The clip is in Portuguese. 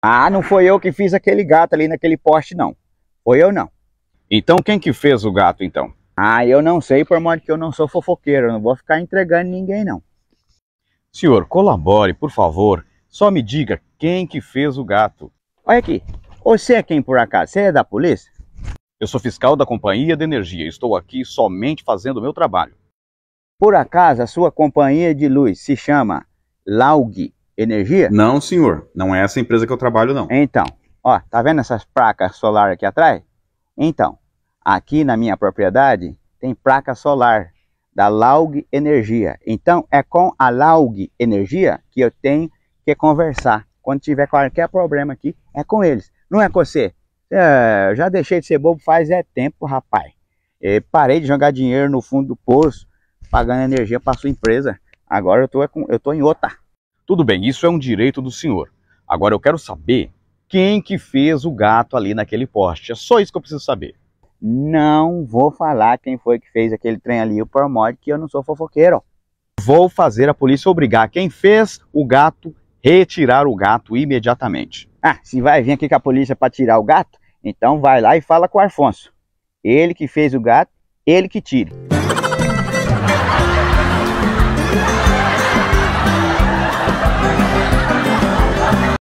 Ah, não foi eu que fiz aquele gato ali naquele poste, não. Foi eu, não. Então quem que fez o gato, então? Ah, eu não sei, por modo que eu não sou fofoqueiro, não vou ficar entregando ninguém, não. Senhor, colabore, por favor. Só me diga quem que fez o gato. Olha aqui, você é quem por acaso? Você é da polícia? Eu sou fiscal da Companhia de Energia, estou aqui somente fazendo o meu trabalho. Por acaso a sua companhia de luz se chama LAUG? energia? Não, senhor. Não é essa empresa que eu trabalho, não. Então, ó, tá vendo essas placas solar aqui atrás? Então, aqui na minha propriedade tem placa solar da Laug Energia. Então, é com a Laug Energia que eu tenho que conversar. Quando tiver qualquer problema aqui, é com eles. Não é com você. É, já deixei de ser bobo faz é tempo, rapaz. parei de jogar dinheiro no fundo do poço, pagando energia para sua empresa. Agora eu tô, é eu tô em outra. Tudo bem, isso é um direito do senhor. Agora eu quero saber quem que fez o gato ali naquele poste. É só isso que eu preciso saber. Não vou falar quem foi que fez aquele trem ali, o promove que eu não sou fofoqueiro. Vou fazer a polícia obrigar quem fez o gato retirar o gato imediatamente. Ah, se vai vir aqui com a polícia para tirar o gato, então vai lá e fala com o Afonso. Ele que fez o gato, ele que tire.